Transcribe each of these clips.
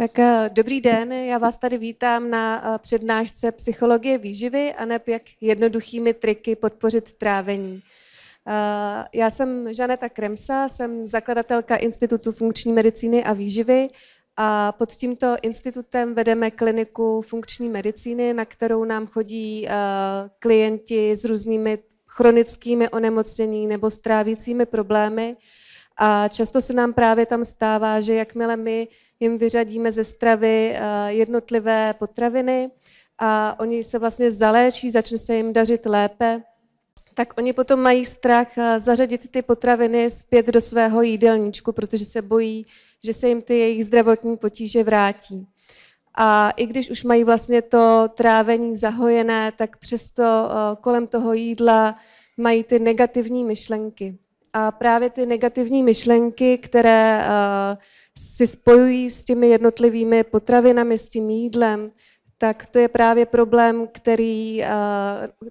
Tak eh, dobrý den, já vás tady vítám na eh, přednášce Psychologie výživy a neb jak jednoduchými triky podpořit trávení. Eh, já jsem Žaneta Kremsa, jsem zakladatelka Institutu funkční medicíny a výživy a pod tímto institutem vedeme kliniku funkční medicíny, na kterou nám chodí klienti s různými chronickými onemocnění nebo strávícími problémy. problémy a často se nám právě tam stává, že jakmile my jim vyřadíme ze stravy eh, jednotlivé potraviny a oni se vlastně zaléčí, začne se jim dařit lépe, tak oni potom mají strach eh, zařadit ty potraviny zpět do svého jídelníčku, protože se bojí, že se jim ty jejich zdravotní potíže vrátí. A i když už mají vlastně to trávení zahojené, tak přesto eh, kolem toho jídla mají ty negativní myšlenky a právě ty negativní myšlenky, které eh, si spojují s těmi jednotlivými potravinami, s tím jídlem, tak to je právě problém, který, eh,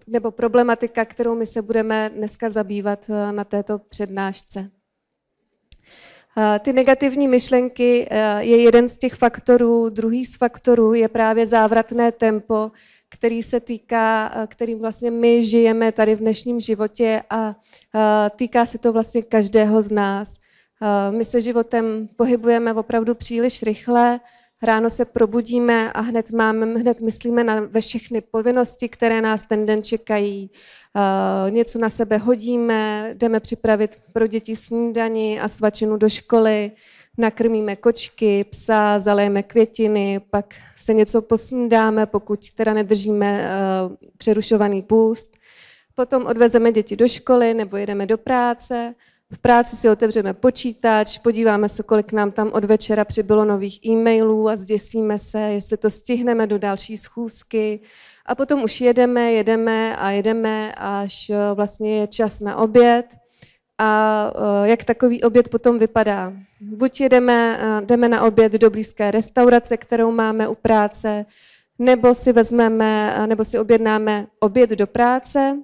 nebo problematika, kterou my se budeme dneska zabývat eh, na této přednášce. Eh, ty negativní myšlenky eh, je jeden z těch faktorů. Druhý z faktorů je právě závratné tempo, který se týká, eh, kterým vlastně my žijeme tady v dnešním životě a týká se to vlastně každého z nás. My se životem pohybujeme opravdu příliš rychle, Ráno se probudíme a hned, máme, hned myslíme na ve všechny povinnosti, které nás ten den čekají. Eh, něco na sebe hodíme, jdeme připravit pro děti snídani a svačinu do školy, nakrmíme kočky, psa, zalejeme květiny, pak se něco posnídáme, pokud teda nedržíme eh, přerušovaný půst. Potom odvezeme děti do školy nebo jedeme do práce v práci si otevřeme počítač, podíváme se, kolik nám tam od večera přibylo nových e-mailů a zděsíme se, jestli to stihneme do další schůzky. A potom už jedeme, jedeme a jedeme, až eh, vlastně je čas na oběd. A eh, jak takový oběd potom vypadá? Buď jedeme, eh, jdeme na oběd do blízké restaurace, kterou máme u práce, nebo si vezmeme, nebo si objednáme oběd do práce,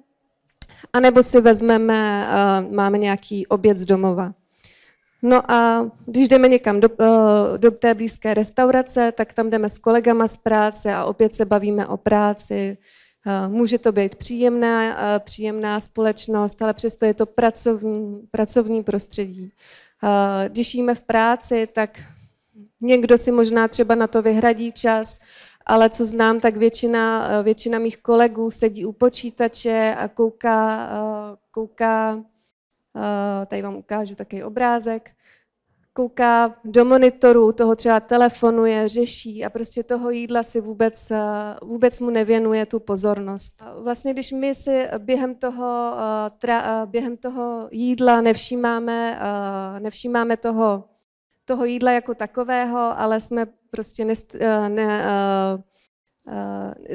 a nebo si vezmeme, eh, máme nějaký oběd z domova. No a když jdeme někam do, eh, do té blízké restaurace, tak tam jdeme s kolegama z práce a opět se bavíme o práci. Eh, může to být příjemná, příjemná společnost, ale přesto je to pracovní, pracovní prostředí. Když jíme v práci, tak někdo si možná třeba na to vyhradí čas, ale co znám, tak většina, eh, většina mých kolegů sedí u počítače a kouká, eh, kouká eh, tady vám ukážu takový obrázek, kouká do monitoru, toho třeba telefonuje, řeší a prostě toho jídla si vůbec, vůbec mu nevěnuje tu pozornost. Vlastně když my si během toho, během toho jídla nevšímáme, nevšímáme toho toho jídla jako takového, ale jsme prostě eh, ne, ne, eh,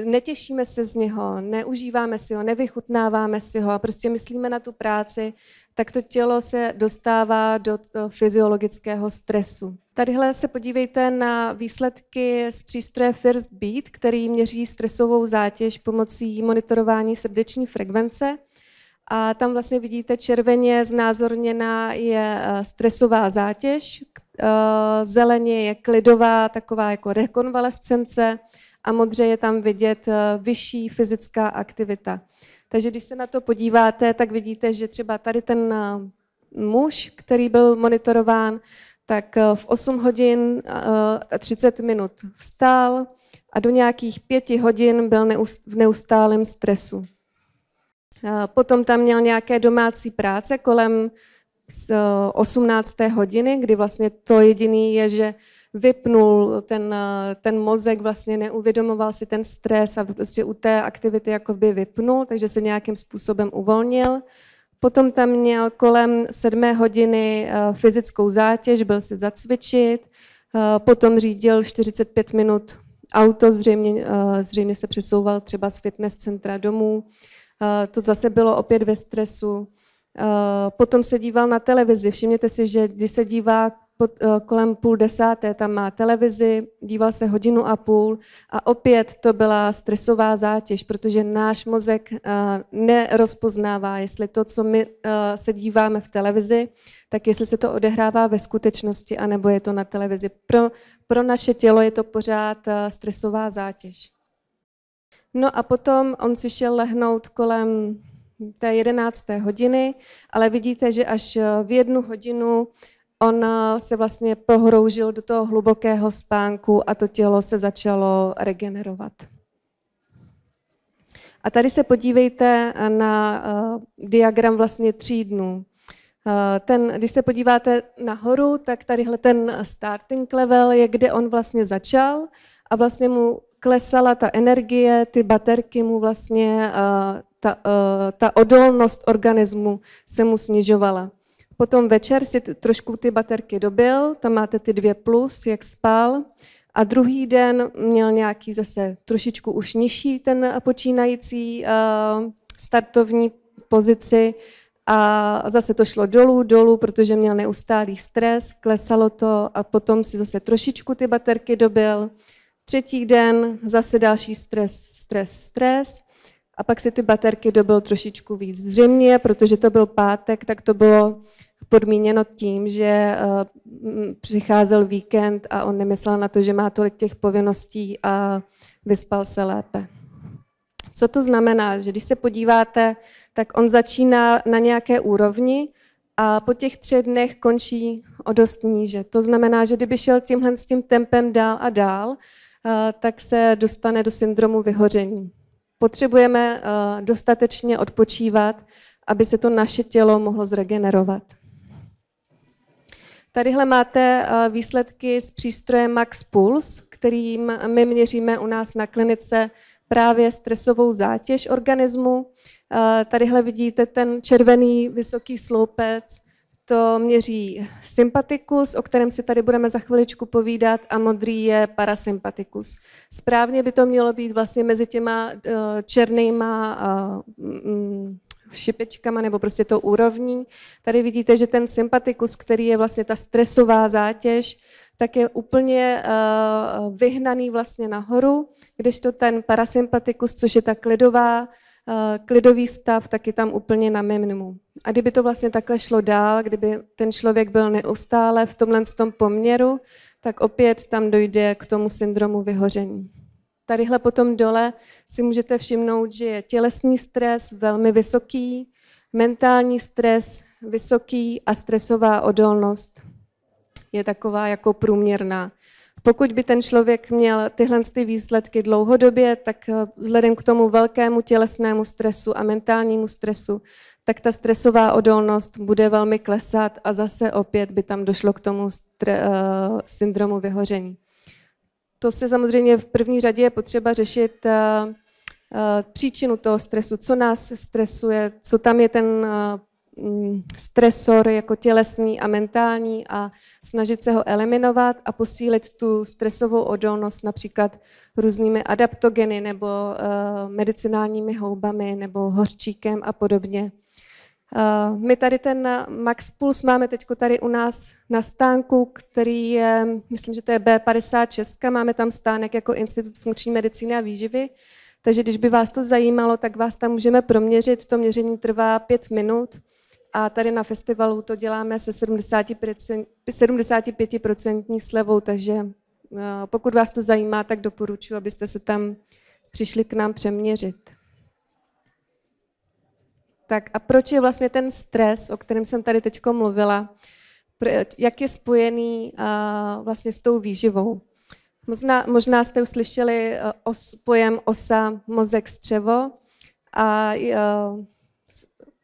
eh, netěšíme se z něho, neužíváme si ho, nevychutnáváme si ho a prostě myslíme na tu práci, tak to tělo se dostává do fyziologického stresu. Tadyhle se podívejte na výsledky z přístroje First Beat, který měří stresovou zátěž pomocí monitorování srdeční frekvence. A tam vlastně vidíte červeně znázorněná je stresová zátěž, Eh, zeleně je klidová, taková jako rekonvalescence a modře je tam vidět eh, vyšší fyzická aktivita. Takže když se na to podíváte, tak vidíte, že třeba tady ten eh, muž, který byl monitorován, tak v 8 hodin 30 minut vstál a do nějakých 5 hodin byl v neustálém stresu. Potom tam měl nějaké domácí práce kolem z 18. Eh, hodiny, kdy vlastně to jediný je, že vypnul ten, eh, ten mozek, vlastně neuvědomoval si ten stres a prostě u té aktivity jako by vypnul, takže se nějakým způsobem uvolnil. Potom tam měl kolem 7. hodiny eh, fyzickou zátěž, byl se zacvičit, potom řídil 45 minut auto, zřejmě, zřejmě se přesouval třeba z fitness centra domů. To zase bylo opět ve stresu. Eh, potom se díval na televizi. Všimněte si, že když se dívá pod, eh, kolem půl desáté, tam má televizi, díval se hodinu a půl a opět to byla stresová zátěž, protože náš mozek eh, nerozpoznává, jestli to, co my se díváme v televizi, tak jestli se to odehrává ve skutečnosti, anebo je to na televizi. Pro, pro naše tělo je to pořád stresová zátěž. No a potom on si šel lehnout kolem té 11. hodiny, ale vidíte, že až eh, v jednu hodinu on eh, se vlastně pohroužil do toho hlubokého spánku a to tělo se začalo regenerovat. A tady se podívejte na eh, diagram vlastně tří dnů. Ten, když se podíváte nahoru, tak tadyhle ten starting level je, kde on vlastně začal a vlastně mu klesala ta energie, ty baterky mu vlastně ta, eh, ta odolnost organismu se mu snižovala. Potom večer si trošku ty baterky dobil, tam máte ty dvě plus, jak spal. A druhý den měl nějaký zase trošičku už nižší ten počínající eh, startovní pozici a zase to šlo dolů, dolů, protože měl neustálý stres, klesalo to a potom si zase trošičku ty baterky dobil. Třetí den zase další stres, stres, stres a pak si ty baterky dobil trošičku víc. Zřejmě, protože to byl pátek, tak to bylo podmíněno tím, že eh, přicházel víkend a on nemyslel na to, že má tolik těch povinností a vyspal se lépe. Co to znamená? Že když se podíváte, tak on začíná na nějaké úrovni a po těch třech dnech končí o dost níže. To znamená, že kdyby šel tímhle s tím tempem dál a dál, eh, tak se dostane do syndromu vyhoření. Potřebujeme eh, dostatečně odpočívat, aby se to naše tělo mohlo zregenerovat. Tadyhle máte eh, výsledky z přístroje Max Pulse, kterým my měříme u nás na klinice právě stresovou zátěž organismu. Eh, tadyhle vidíte ten červený vysoký sloupec, to měří sympatikus, o kterém si tady budeme za chviličku povídat, a modrý je parasympatikus. Správně by to mělo být vlastně mezi těma eh, černýma eh, mm, mm, šipečkama nebo prostě to úrovní. Tady vidíte, že ten sympatikus, který je vlastně ta stresová zátěž, tak je úplně eh, vyhnaný vlastně nahoru, kdežto ten parasympatikus, což je ta klidová Eh, klidový stav taky tam úplně na minimum. A kdyby to vlastně takhle šlo dál, kdyby ten člověk byl neustále v tomhle tom poměru, tak opět tam dojde k tomu syndromu vyhoření. Tadyhle potom dole si můžete všimnout, že je tělesný stres velmi vysoký, mentální stres vysoký a stresová odolnost je taková jako průměrná. Pokud by ten člověk měl tyhle ty výsledky dlouhodobě, tak eh, vzhledem k tomu velkému tělesnému stresu a mentálnímu stresu, tak ta stresová odolnost bude velmi klesat a zase opět by tam došlo k tomu stre, eh, syndromu vyhoření. To se samozřejmě v první řadě je potřeba řešit eh, příčinu toho stresu, co nás stresuje, co tam je ten Mm, stresor jako tělesný a mentální a snažit se ho eliminovat a posílit tu stresovou odolnost například různými adaptogeny nebo eh, medicinálními houbami nebo hořčíkem a podobně. Eh, my tady ten Max Puls máme teď tady u nás na stánku, který je, myslím, že to je B56, máme tam stánek jako Institut funkční medicíny a výživy, takže když by vás to zajímalo, tak vás tam můžeme proměřit. To měření trvá pět minut a tady na festivalu to děláme se 75%, slevou, takže eh, pokud vás to zajímá, tak doporučuji, abyste se tam přišli k nám přeměřit. Tak a proč je vlastně ten stres, o kterém jsem tady teď mluvila, jak je spojený eh, vlastně s tou výživou? Možná, možná jste už slyšeli eh, os, pojem osa mozek střevo a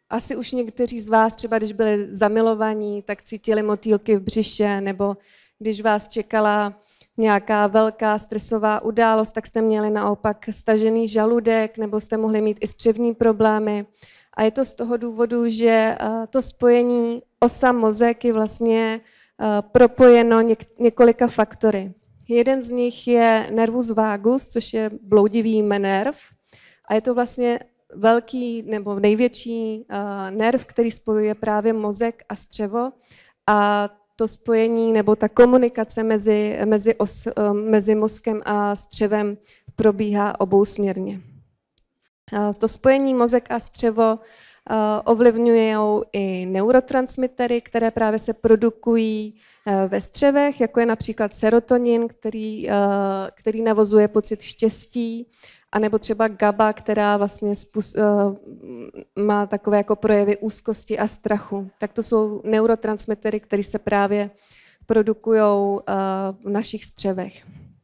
asi už někteří z vás, třeba když byli zamilovaní, tak cítili motýlky v břiše, nebo když vás čekala nějaká velká stresová událost, tak jste měli naopak stažený žaludek, nebo jste mohli mít i střevní problémy. A je to z toho důvodu, že eh, to spojení osa mozek je vlastně eh, propojeno několika faktory. Jeden z nich je nervus vagus, což je bloudivý nerv. A je to vlastně velký nebo největší eh, nerv, který spojuje právě mozek a střevo. A to spojení nebo ta komunikace mezi, mezi, os, eh, mezi mozkem a střevem probíhá obousměrně. Eh, to spojení mozek a střevo ovlivňují i neurotransmitery, které právě se produkují ve střevech, jako je například serotonin, který, který navozuje pocit štěstí, a nebo třeba GABA, která vlastně spus, uh, má takové jako projevy úzkosti a strachu. Tak to jsou neurotransmitery, které se právě produkují uh, eh, v našich střevech.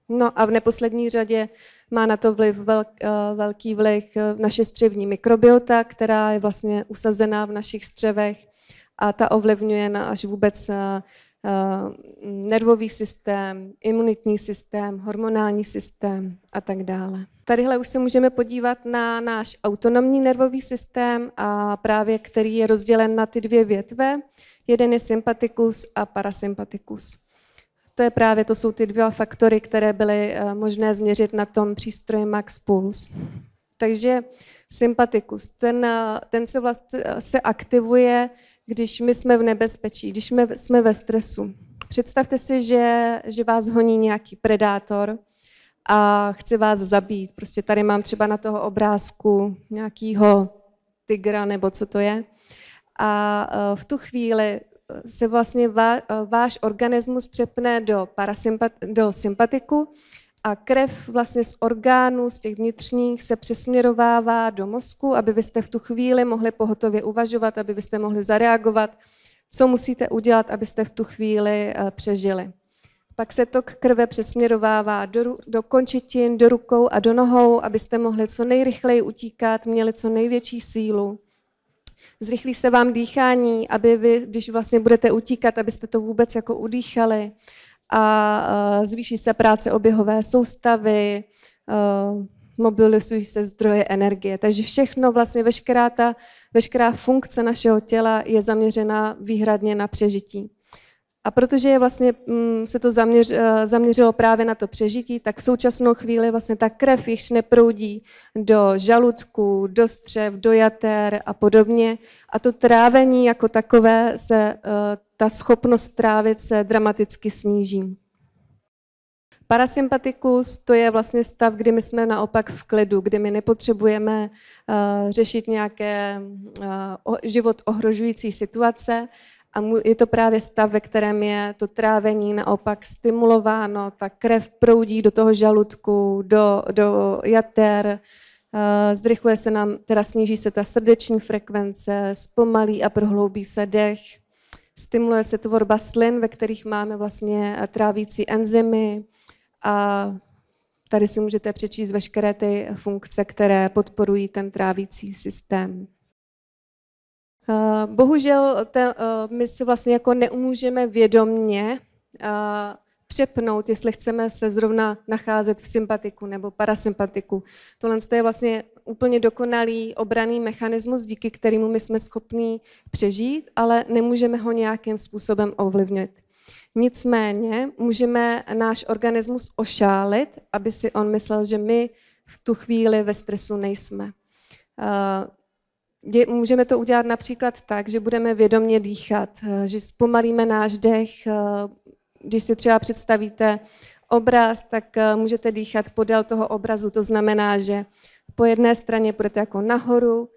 No a v neposlední řadě má na to vliv velk, uh, velký vliv naše střevní mikrobiota, která je vlastně usazená v našich střevech a ta ovlivňuje až vůbec nervový systém, imunitní systém, hormonální systém a tak dále. Tadyhle už se můžeme podívat na náš autonomní nervový systém, a právě který je rozdělen na ty dvě větve. Jeden je sympatikus a parasympatikus. To je právě, to jsou ty dva faktory, které byly eh, možné změřit na tom přístroji Max Pulse. Takže sympatikus, ten, eh, ten se, vlast, eh, se aktivuje, když my jsme v nebezpečí, když jsme, jsme ve stresu. Představte si, že, že vás honí nějaký predátor, a chce vás zabít. Prostě tady mám třeba na toho obrázku nějakého tygra nebo co to je. A e, v tu chvíli e, se vlastně e, váš organismus přepne do, do sympatiku a krev vlastně z orgánů, z těch vnitřních, se přesměrovává do mozku, aby vy jste v tu chvíli mohli pohotově uvažovat, aby jste mohli zareagovat, co musíte udělat, abyste v tu chvíli přežili. Pak se tok krve přesměrovává do, do končetin, do rukou a do nohou, abyste mohli co nejrychleji utíkat, měli co největší sílu. Zrychlí se vám dýchání, aby vy, když vlastně budete utíkat, abyste to vůbec jako udýchali. A eh, zvýší se práce oběhové soustavy, eh, mobilizují se zdroje energie. Takže všechno, vlastně veškerá ta, veškerá funkce našeho těla je zaměřena výhradně na přežití. A protože je vlastně, mm, se to zaměř, eh, zaměřilo právě na to přežití, tak v současnou chvíli vlastně ta krev již neproudí do žaludku, do střev, do jater a podobně. A to trávení jako takové, se, eh, ta schopnost trávit se dramaticky sníží. Parasympatikus to je vlastně stav, kdy my jsme naopak v klidu, kdy my nepotřebujeme uh, řešit nějaké uh, život ohrožující situace, a je to právě stav, ve kterém je to trávení naopak stimulováno, ta krev proudí do toho žaludku, do, do jater, eh, zrychluje se nám, teda sníží se ta srdeční frekvence, zpomalí a prohloubí se dech, stimuluje se tvorba slin, ve kterých máme vlastně eh, trávící enzymy a tady si můžete přečíst veškeré ty funkce, které podporují ten trávící systém. Eh, bohužel te, eh, my si vlastně jako neumůžeme vědomně eh, přepnout, jestli chceme se zrovna nacházet v sympatiku nebo parasympatiku. Tohle je vlastně úplně dokonalý obraný mechanismus, díky kterému my jsme schopní přežít, ale nemůžeme ho nějakým způsobem ovlivnit. Nicméně můžeme náš organismus ošálit, aby si on myslel, že my v tu chvíli ve stresu nejsme můžeme to udělat například tak, že budeme vědomně dýchat, eh, že zpomalíme náš dech. Eh, když si třeba představíte obraz, tak eh, můžete dýchat podél toho obrazu. To znamená, že po jedné straně budete jako nahoru,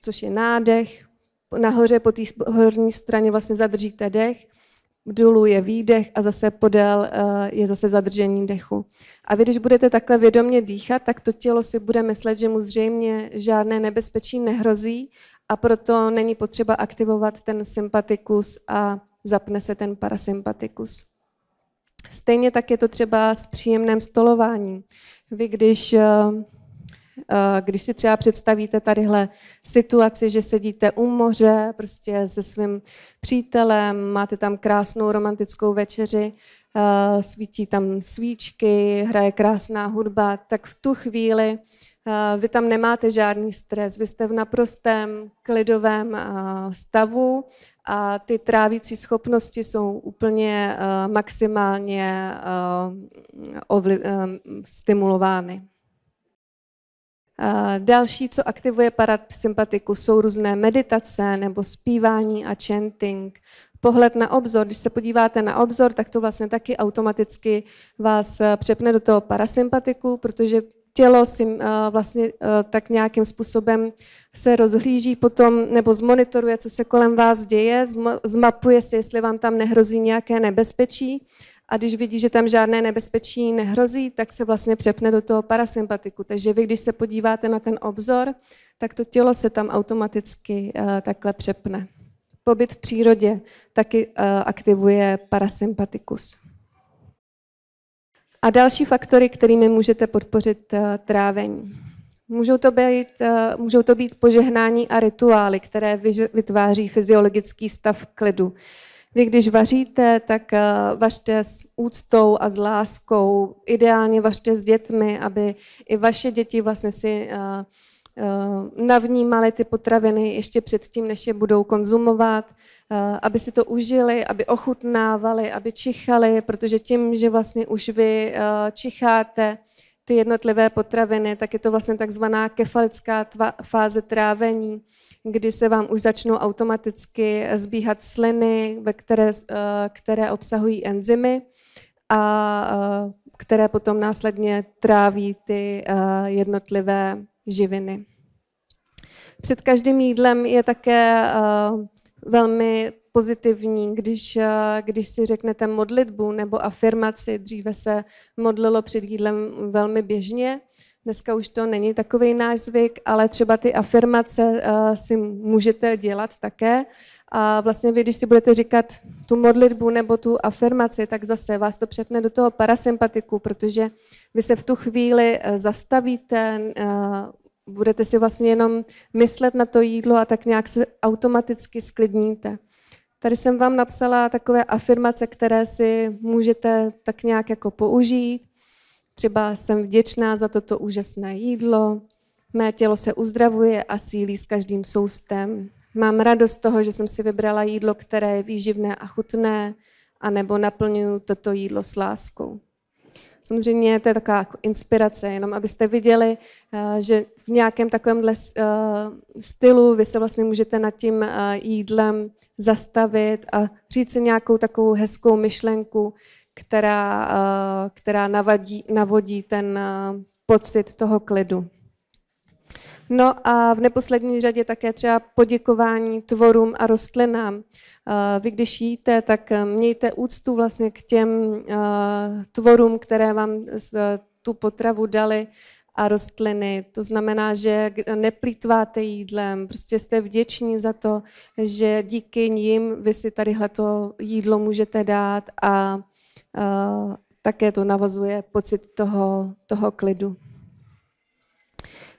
což je nádech, nahoře po té horní straně vlastně zadržíte dech dolů je výdech a zase podél eh, je zase zadržení dechu. A vy, když budete takhle vědomě dýchat, tak to tělo si bude myslet, že mu zřejmě žádné nebezpečí nehrozí a proto není potřeba aktivovat ten sympatikus a zapne se ten parasympatikus. Stejně tak je to třeba s příjemném stolováním. Vy, když eh, Eh, když si třeba představíte tadyhle situaci, že sedíte u moře prostě se svým přítelem, máte tam krásnou romantickou večeři, eh, svítí tam svíčky, hraje krásná hudba, tak v tu chvíli eh, vy tam nemáte žádný stres, vy jste v naprostém klidovém stavu a ty trávící schopnosti jsou úplně maximálně stimulovány. Další, co aktivuje parasympatiku, jsou různé meditace nebo zpívání a chanting. Pohled na obzor, když se podíváte na obzor, tak to vlastně taky automaticky vás eh, přepne do toho parasympatiku, protože tělo si eh, vlastně eh, tak nějakým způsobem se rozhlíží potom nebo zmonitoruje, co se kolem vás děje, zmapuje si, jestli vám tam nehrozí nějaké nebezpečí a když vidí, že tam žádné nebezpečí nehrozí, tak se vlastně přepne do toho parasympatiku. Takže vy, když se podíváte na ten obzor, tak to tělo se tam automaticky eh, takhle přepne. Pobyt v přírodě taky eh, aktivuje parasympatikus. A další faktory, kterými můžete podpořit eh, trávení. Můžou to, být, můžou to být požehnání a rituály, které vytváří fyziologický stav klidu. Vy, když vaříte, tak eh, vařte s úctou a s láskou. Ideálně vařte s dětmi, aby i vaše děti vlastně si eh, eh, navnímali ty potraviny ještě předtím, než je budou konzumovat, aby si to užili, aby ochutnávali, aby čichali, protože tím, že vlastně už vy čicháte ty jednotlivé potraviny, tak je to vlastně takzvaná kefalická tva, fáze trávení kdy se vám už začnou automaticky zbíhat sliny, ve které, eh, které obsahují enzymy a eh, které potom následně tráví ty eh, jednotlivé živiny. Před každým jídlem je také velmi pozitivní, když, když si řeknete modlitbu nebo afirmaci. Dříve se modlilo před jídlem velmi běžně, Dneska už to není takový náš zvyk, ale třeba ty afirmace eh, si můžete dělat také. A vlastně vy, když si budete říkat tu modlitbu nebo tu afirmaci, tak zase vás to přepne do toho parasympatiku, protože vy se v tu chvíli eh, zastavíte, eh, budete si vlastně jenom myslet na to jídlo a tak nějak se automaticky sklidníte. Tady jsem vám napsala takové afirmace, které si můžete tak nějak jako použít. Třeba jsem vděčná za toto úžasné jídlo, mé tělo se uzdravuje a sílí s každým soustem. Mám radost toho, že jsem si vybrala jídlo, které je výživné a chutné, anebo naplňuji toto jídlo s láskou. Samozřejmě to je taková jako inspirace, jenom abyste viděli, eh, že v nějakém takovémhle eh, stylu vy se vlastně můžete nad tím eh, jídlem zastavit a říct si nějakou takovou hezkou myšlenku, která, eh, která navadí, navodí ten eh, pocit toho klidu. No a v neposlední řadě také třeba poděkování tvorům a rostlinám. Eh, vy když jíte, tak mějte úctu vlastně k těm tvorům, které vám tu potravu dali a rostliny. To znamená, že neplýtváte jídlem, prostě jste vděční za to, že díky nim vy si tadyhle to jídlo můžete dát a Eh, také to navazuje pocit toho, toho klidu.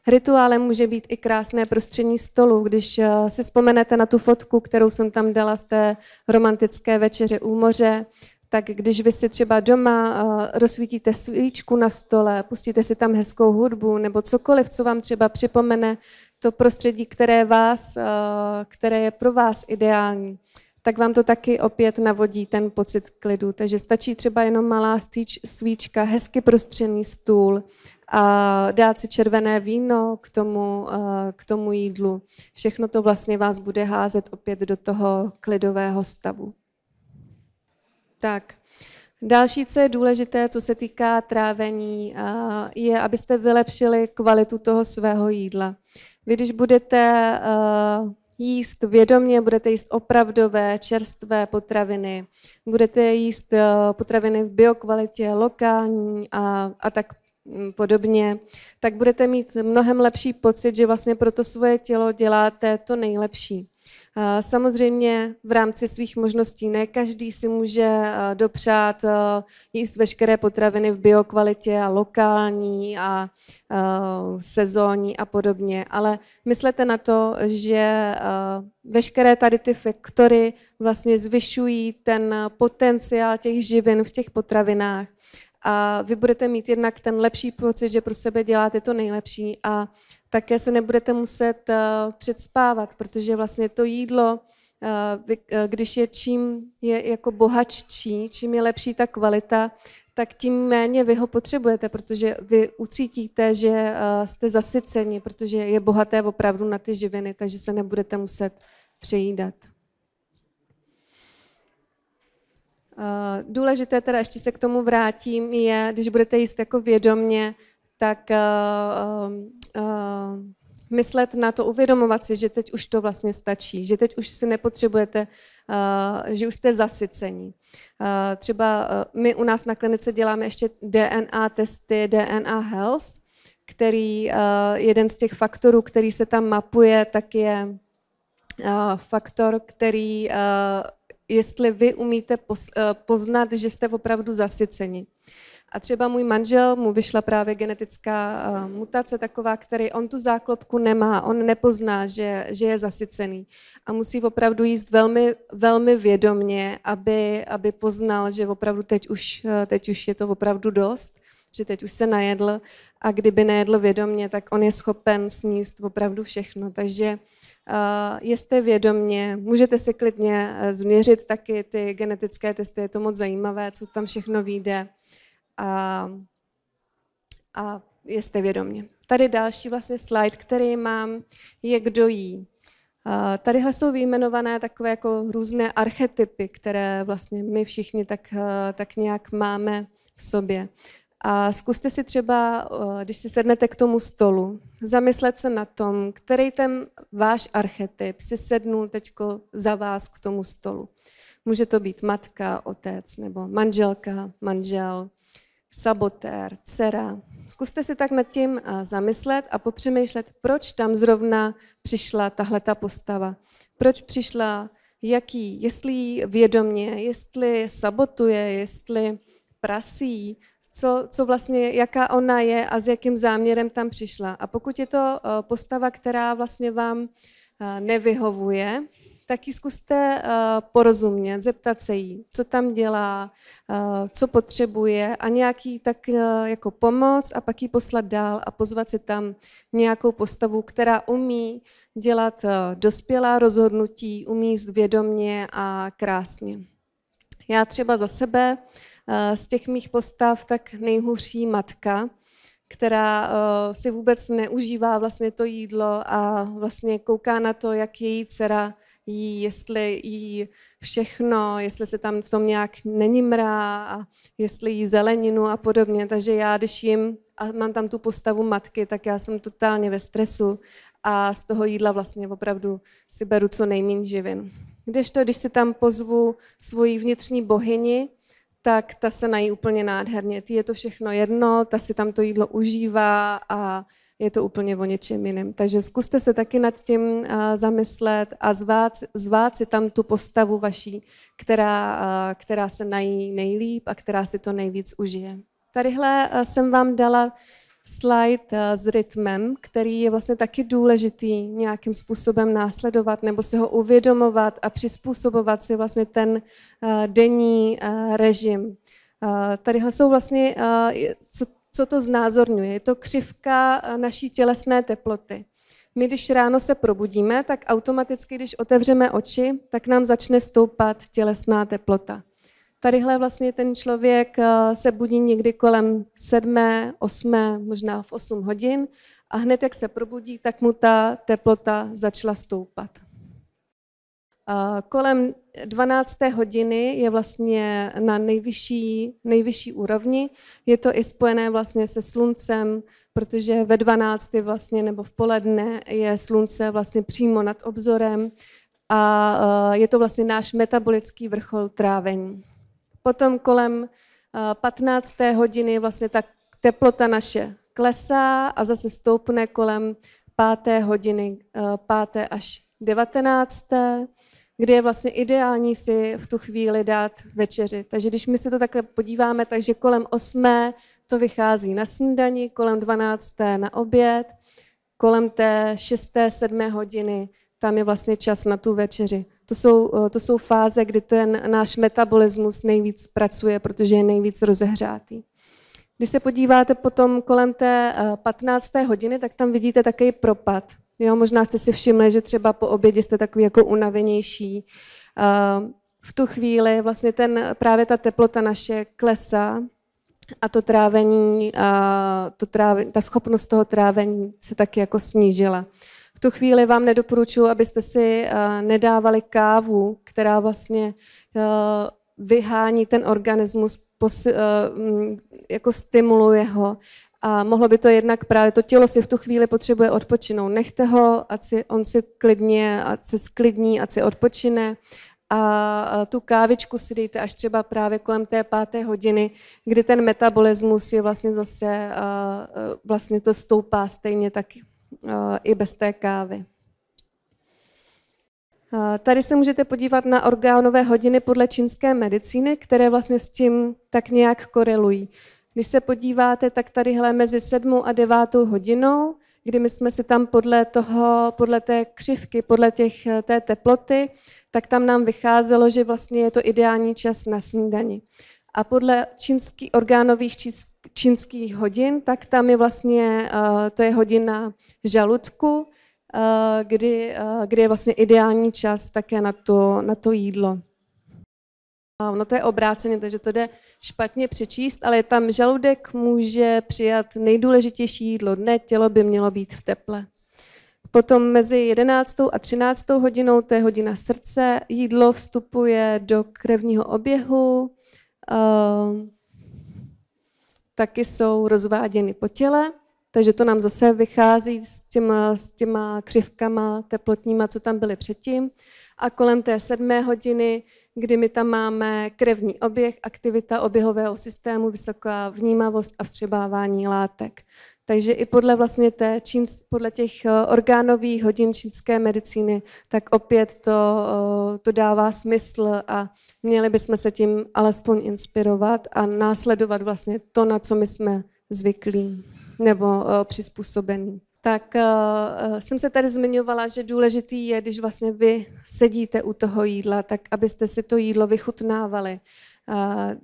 Rituálem může být i krásné prostřední stolu. Když eh, si vzpomenete na tu fotku, kterou jsem tam dala z té romantické večeře u moře, tak když vy si třeba doma eh, rozsvítíte svíčku na stole, pustíte si tam hezkou hudbu nebo cokoliv, co vám třeba připomene to prostředí, které, vás, které je pro vás ideální, tak vám to taky opět navodí ten pocit klidu. Takže stačí třeba jenom malá stýč, svíčka, hezky prostřený stůl, a dát si červené víno k tomu, eh, k tomu jídlu. Všechno to vlastně vás bude házet opět do toho klidového stavu. Tak. Další, co je důležité, co se týká trávení, eh, je, abyste vylepšili kvalitu toho svého jídla. Vy, když budete eh, jíst vědomě, budete jíst opravdové, čerstvé potraviny, budete jíst eh, potraviny v biokvalitě, lokální a, a tak mm, podobně, tak budete mít mnohem lepší pocit, že vlastně pro to svoje tělo děláte to nejlepší. Eh, samozřejmě v rámci svých možností ne každý si může eh, dopřát eh, jíst veškeré potraviny v biokvalitě a lokální a sezónní a podobně, ale myslete na to, že veškeré tady ty faktory vlastně zvyšují ten potenciál těch živin v těch potravinách a vy budete mít jednak ten lepší pocit, že pro sebe děláte to nejlepší a také se nebudete muset eh, předspávat, protože vlastně to jídlo, eh, eh, když je čím je jako bohatší, čím je lepší ta kvalita, tak tím méně vy ho potřebujete, protože vy ucítíte, že jste zasyceni, protože je bohaté opravdu na ty živiny, takže se nebudete muset přejídat. Eh, důležité teda, ještě se k tomu vrátím, je, když budete jíst jako vědomně, tak uh, uh, myslet na to, uvědomovat si, že teď už to vlastně stačí, že teď už si nepotřebujete, uh, že už jste zasycení. Uh, třeba uh, my u nás na klinice děláme ještě DNA testy, DNA Health, který uh, jeden z těch faktorů, který se tam mapuje, tak je uh, faktor, který uh, jestli vy umíte eh, poznat, že jste opravdu zasyceni. A třeba můj manžel, mu vyšla právě genetická eh, mutace taková, který on tu záklopku nemá, on nepozná, že, že je zasycený. A musí opravdu jíst velmi, velmi vědomně, aby, aby poznal, že opravdu teď už, eh, teď už je to opravdu dost, že teď už se najedl a kdyby nejedl vědomně, tak on je schopen sníst opravdu všechno. Takže Eh, jestli vědomně, můžete si klidně eh, změřit taky ty genetické testy, je to moc zajímavé, co tam všechno vyjde. A, a jestli vědomně. Tady další vlastně slide, který mám, je kdo jí. Eh, tadyhle jsou vyjmenované takové jako různé archetypy, které vlastně my všichni tak, tak nějak máme v sobě. A zkuste si třeba, když si sednete k tomu stolu, zamyslet se na tom, který ten váš archetyp si sednul teď za vás k tomu stolu. Může to být matka, otec, nebo manželka, manžel, sabotér, dcera. Zkuste si tak nad tím zamyslet a popřemýšlet, proč tam zrovna přišla tahle ta postava. Proč přišla, jaký, jestli vědomě, jestli sabotuje, jestli prasí, co, co vlastně, jaká ona je a s jakým záměrem tam přišla. A pokud je to eh, postava, která vlastně vám eh, nevyhovuje, tak ji zkuste eh, porozumět, zeptat se jí, co tam dělá, co potřebuje a nějaký tak jako pomoc a pak ji poslat dál a pozvat si tam nějakou postavu, která umí dělat dospělá rozhodnutí, umí jíst vědomně a krásně. Já třeba za sebe Eh, z těch mých postav tak nejhorší matka, která eh, si vůbec neužívá vlastně to jídlo a vlastně kouká na to, jak její dcera jí, jestli jí všechno, jestli se tam v tom nějak nenimrá a jestli jí zeleninu a podobně. Takže já, když jim a mám tam tu postavu matky, tak já jsem totálně ve stresu a z toho jídla vlastně opravdu si beru co nejméně živin. Kdežto, když si tam pozvu svoji vnitřní bohyni, tak ta se nají úplně nádherně. Ty je to všechno jedno, ta si tam to jídlo užívá a je to úplně o něčem jiném. Takže zkuste se taky nad tím eh, zamyslet a zvát, zvát si tam tu postavu vaší, která, eh, která se nají nejlíp a která si to nejvíc užije. Tadyhle eh, jsem vám dala slide eh, s rytmem, který je vlastně taky důležitý nějakým způsobem následovat nebo si ho uvědomovat a přizpůsobovat si vlastně ten eh, denní eh, režim. Tady jsou vlastně, co, co to znázorňuje? Je to křivka naší tělesné teploty. My, když ráno se probudíme, tak automaticky, když otevřeme oči, tak nám začne stoupat tělesná teplota. Tadyhle vlastně ten člověk eh, se budí někdy kolem sedmé, osmé, možná v osm hodin a hned jak se probudí, tak mu ta teplota začala stoupat. Eh, kolem 12. hodiny je vlastně na nejvyšší, nejvyšší úrovni. Je to i spojené vlastně se sluncem, protože ve 12. vlastně nebo v poledne je slunce vlastně přímo nad obzorem a eh, je to vlastně náš metabolický vrchol trávení. Potom kolem 15. Eh, hodiny vlastně ta teplota naše klesá a zase stoupne kolem 5. hodiny, 5. Eh, až 19., kdy je vlastně ideální si v tu chvíli dát večeři. Takže když my se to takhle podíváme, takže kolem 8. to vychází na snídani, kolem 12. na oběd, kolem té 6. 7. hodiny tam je vlastně čas na tu večeři. To jsou, eh, to jsou fáze, kdy ten náš metabolismus nejvíc pracuje, protože je nejvíc rozehřátý. Když se podíváte potom kolem té 15. Eh, hodiny, tak tam vidíte takový propad. Jo, možná jste si všimli, že třeba po obědě jste takový jako unavenější. Eh, v tu chvíli vlastně ten, právě ta teplota naše klesá a to trávení, to trávení, ta schopnost toho trávení se taky jako snížila. V tu chvíli vám nedoporučuji, abyste si eh, nedávali kávu, která vlastně eh, vyhání ten organismus, eh, mm, jako stimuluje ho. A mohlo by to jednak právě, to tělo si v tu chvíli potřebuje odpočinout. Nechte ho, ať si, on si klidně, ať se sklidní, ať si odpočine a tu kávičku si dejte až třeba právě kolem té páté hodiny, kdy ten metabolismus je vlastně zase, vlastně to stoupá stejně taky i bez té kávy. Tady se můžete podívat na orgánové hodiny podle čínské medicíny, které vlastně s tím tak nějak korelují. Když se podíváte, tak tadyhle mezi 7 a 9 hodinou, kdy my jsme si tam podle, toho, podle té křivky, podle těch, té teploty, tak tam nám vycházelo, že vlastně je to ideální čas na snídani. A podle čínský, orgánových čínských hodin, tak tam je vlastně, eh, to je hodina žaludku, eh, kdy, eh, kdy je vlastně ideální čas také na to, na to jídlo. No to je obráceně, takže to jde špatně přečíst, ale je tam žaludek může přijat nejdůležitější jídlo dne, tělo by mělo být v teple. Potom mezi 11. a 13. hodinou, to je hodina srdce, jídlo vstupuje do krevního oběhu, Ehm, taky jsou rozváděny po těle, takže to nám zase vychází s těma, s těma křivkama teplotníma, co tam byly předtím. A kolem té sedmé hodiny, kdy my tam máme krevní oběh, aktivita oběhového systému, vysoká vnímavost a vstřebávání látek. Takže i podle vlastně té čín, podle těch eh, orgánových hodin čínské medicíny, tak opět to, eh, to dává smysl a měli bychom se tím alespoň inspirovat a následovat vlastně to, na co my jsme zvyklí nebo eh, přizpůsobení. Tak jsem se tady zmiňovala, že důležitý je, když vlastně vy sedíte u toho jídla, tak abyste si to jídlo vychutnávali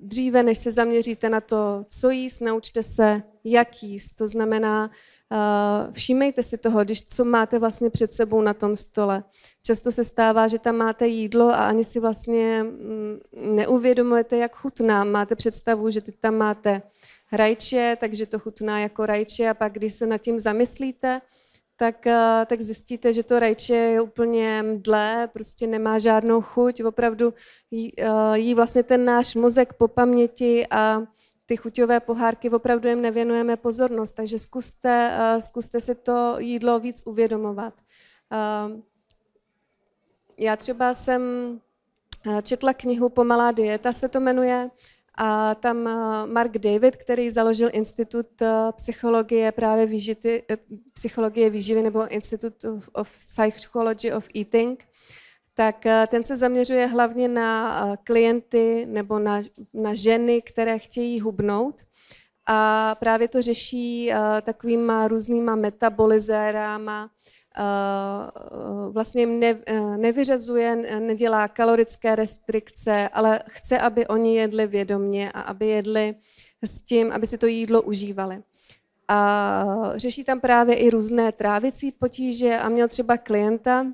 Dříve, než se zaměříte na to, co jíst, naučte se, jak jíst. To znamená, všímejte si toho, když co máte vlastně před sebou na tom stole. Často se stává, že tam máte jídlo a ani si vlastně mm, neuvědomujete, jak chutná. Máte představu, že teď tam máte rajče, takže to chutná jako rajče a pak, když se nad tím zamyslíte, tak, eh, tak zjistíte, že to rajče je úplně mdlé, prostě nemá žádnou chuť, opravdu jí, eh, jí vlastně ten náš mozek po paměti a ty chuťové pohárky opravdu jim nevěnujeme pozornost, takže zkuste, eh, zkuste si to jídlo víc uvědomovat. Já třeba jsem četla knihu Pomalá dieta se to jmenuje, a tam eh, Mark David, který založil Institut eh, psychologie právě výžity, eh, psychologie výživy nebo Institut of Psychology of Eating, tak ten se zaměřuje hlavně na klienty nebo na, na ženy, které chtějí hubnout. A právě to řeší takovýma různýma metabolizérama, Eh, vlastně jim eh, nevyřazuje, nedělá kalorické restrikce, ale chce, aby oni jedli vědomně a aby jedli s tím, aby si to jídlo užívali. A řeší tam právě i různé trávicí potíže a měl třeba klienta,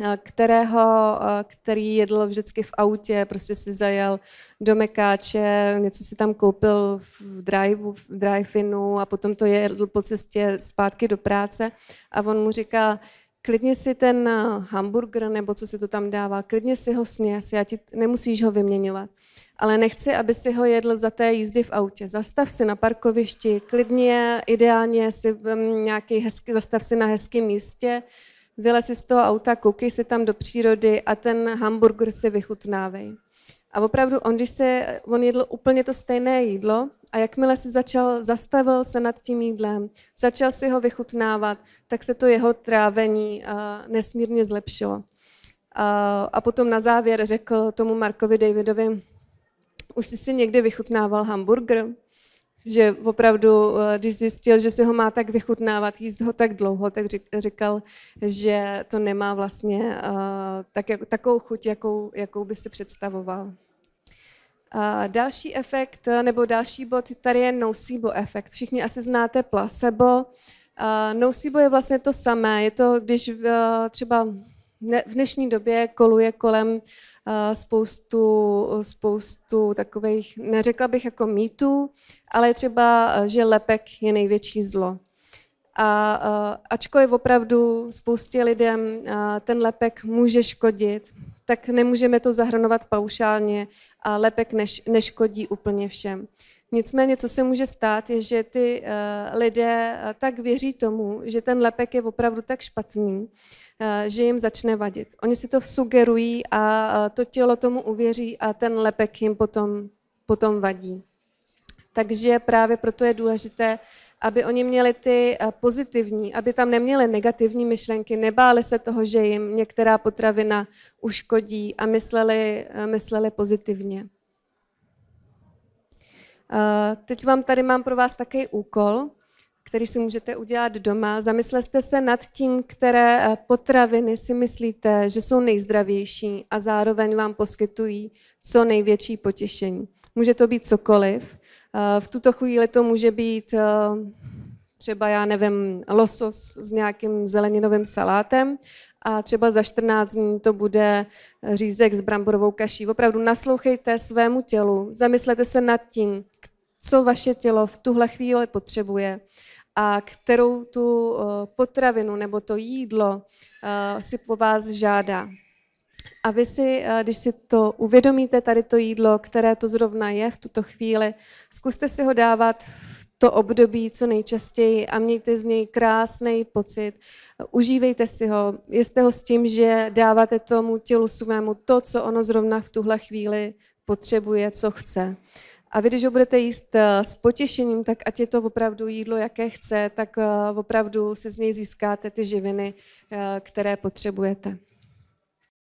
Eh, kterého, eh, který jedl vždycky v autě, prostě si zajel do Mekáče, něco si tam koupil v driveu, v drive-inu a potom to jedl po cestě zpátky do práce a on mu říká, klidně si ten eh, hamburger nebo co si to tam dává, klidně si ho sněz, já ti, nemusíš ho vyměňovat. Ale nechci, aby si ho jedl za té jízdy v autě. Zastav si na parkovišti, klidně, ideálně si mm, nějaký hezky, zastav si na hezkém místě, si z toho auta, koukej se tam do přírody a ten hamburger si vychutnávej. A opravdu on, když se, on jedl úplně to stejné jídlo a jakmile si začal, zastavil se nad tím jídlem, začal si ho vychutnávat, tak se to jeho trávení eh, nesmírně zlepšilo. A potom na závěr řekl tomu Markovi Davidovi, už jsi si někdy vychutnával hamburger? že opravdu, eh, když zjistil, že si ho má tak vychutnávat, jíst ho tak dlouho, tak říkal, že to nemá vlastně eh, tak, takovou chuť, jakou, jakou by si představoval. A další efekt, eh, nebo další bod, tady je nocebo efekt. Všichni asi znáte placebo. nocebo je vlastně to samé. Je to, když třeba v dnešní době koluje kolem spoustu, spoustu takových, neřekla bych jako mýtů, ale třeba, eh, že lepek je největší zlo. A eh, ačkoliv opravdu spoustě lidem eh, ten lepek může škodit, tak nemůžeme to zahrnovat paušálně a lepek neš, neškodí úplně všem. Nicméně, co se může stát, je, že ty lidé tak věří tomu, že ten lepek je opravdu tak špatný, že jim začne vadit. Oni si to sugerují a to tělo tomu uvěří a ten lepek jim potom, potom vadí. Takže právě proto je důležité, aby oni měli ty eh, pozitivní, aby tam neměli negativní myšlenky, nebáli se toho, že jim některá potravina uškodí a mysleli, eh, mysleli pozitivně. Eh, teď vám tady mám pro vás takový úkol, který si můžete udělat doma. Zamyslete se nad tím, které potraviny si myslíte, že jsou nejzdravější a zároveň vám poskytují co největší potěšení. Může to být cokoliv. Eh, v tuto chvíli to může být eh, třeba, já nevím, losos s nějakým zeleninovým salátem a třeba za 14 dní to bude řízek s bramborovou kaší. Opravdu naslouchejte svému tělu, zamyslete se nad tím, co vaše tělo v tuhle chvíli potřebuje a kterou tu eh, potravinu nebo to jídlo si po vás žádá. A vy si, eh, když si to uvědomíte, tady to jídlo, které to zrovna je v tuto chvíli, zkuste si ho dávat v to období co nejčastěji a mějte z něj krásný pocit. Užívejte si ho, jeste ho s tím, že dáváte tomu tělu svému to, co ono zrovna v tuhle chvíli potřebuje, co chce. A vy, když ho budete jíst eh, s potěšením, tak ať je to opravdu jídlo, jaké chce, tak eh, opravdu si z něj získáte ty živiny, které potřebujete.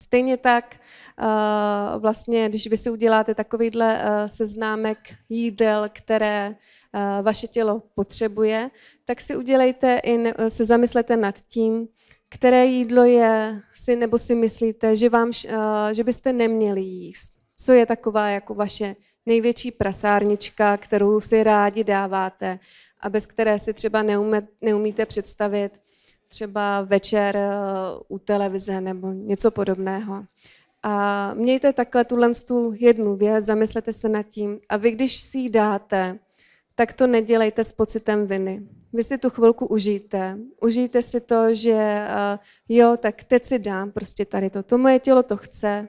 Stejně tak eh, vlastně, když vy si uděláte takovýhle eh, seznámek jídel, které eh, vaše tělo potřebuje, tak si udělejte i se zamyslete nad tím, které jídlo je si nebo si myslíte, že, vám, že byste neměli jíst. Co je taková jako vaše největší prasárnička, kterou si rádi dáváte a bez které si třeba neumíte představit, třeba večer eh, u televize nebo něco podobného. A mějte takhle tuhle tu jednu věc, zamyslete se nad tím. A vy, když si ji dáte, tak to nedělejte s pocitem viny. Vy si tu chvilku užijte. Užijte si to, že eh, jo, tak teď si dám prostě tady to. To moje tělo to chce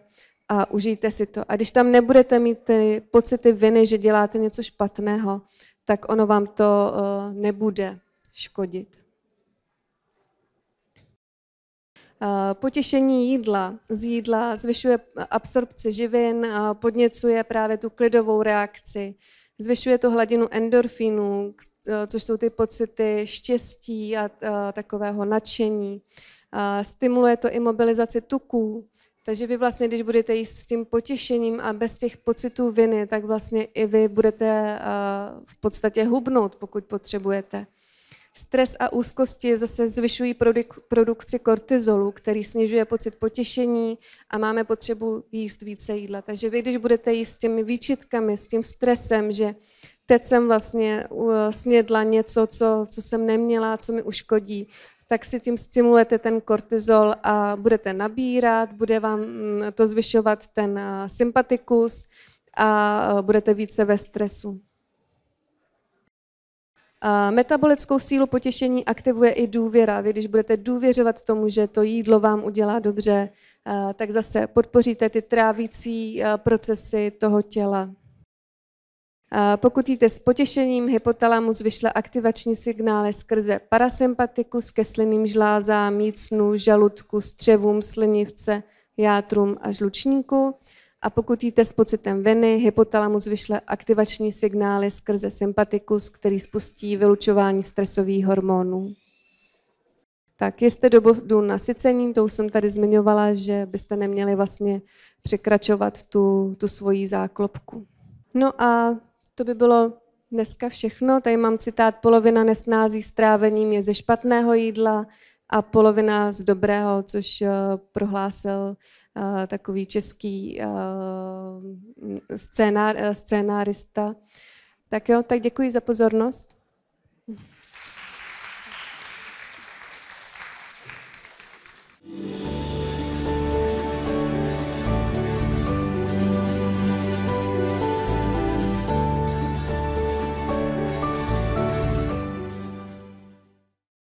a užijte si to. A když tam nebudete mít ty pocity viny, že děláte něco špatného, tak ono vám to eh, nebude škodit. Eh, potěšení jídla. Z jídla zvyšuje absorpci živin, eh, podněcuje právě tu klidovou reakci, zvyšuje to hladinu endorfínů, eh, což jsou ty pocity štěstí a takového nadšení. Stimuluje to i mobilizaci tuků, takže vy vlastně, když budete jíst s tím potěšením a bez těch pocitů viny, tak vlastně i vy budete v podstatě hubnout, pokud potřebujete. Stres a úzkosti zase zvyšují produk- produkci kortizolu, který snižuje pocit potěšení a máme potřebu jíst více jídla. Takže vy, když budete jíst s těmi výčitkami, s tím stresem, že teď jsem vlastně snědla něco, co, co jsem neměla, co mi uškodí, tak si tím stimulujete ten kortizol a budete nabírat, bude vám mm, to zvyšovat ten sympatikus a budete více ve stresu. A metabolickou sílu potěšení aktivuje i důvěra. Vy, když budete důvěřovat tomu, že to jídlo vám udělá dobře, eh, tak zase podpoříte ty trávící eh, procesy toho těla. Eh, pokud jíte s potěšením, hypotalamus vyšle aktivační signály skrze parasympatikus ke slinným žlázám, mícnu, žaludku, střevům, slinivce, játrům a žlučníku a pokud jíte s pocitem viny, hypotalamus vyšle aktivační signály skrze sympatikus, který spustí vylučování stresových hormonů. Tak jeste bodu nasycení, to už jsem tady zmiňovala, že byste neměli vlastně překračovat tu, tu svoji záklopku. No a to by bylo dneska všechno. Tady mám citát, polovina nesnází strávením je ze špatného jídla a polovina z dobrého, což eh, prohlásil Eh, takový český eh, scénar, eh, scénárista. Tak jo, tak děkuji za pozornost. thank you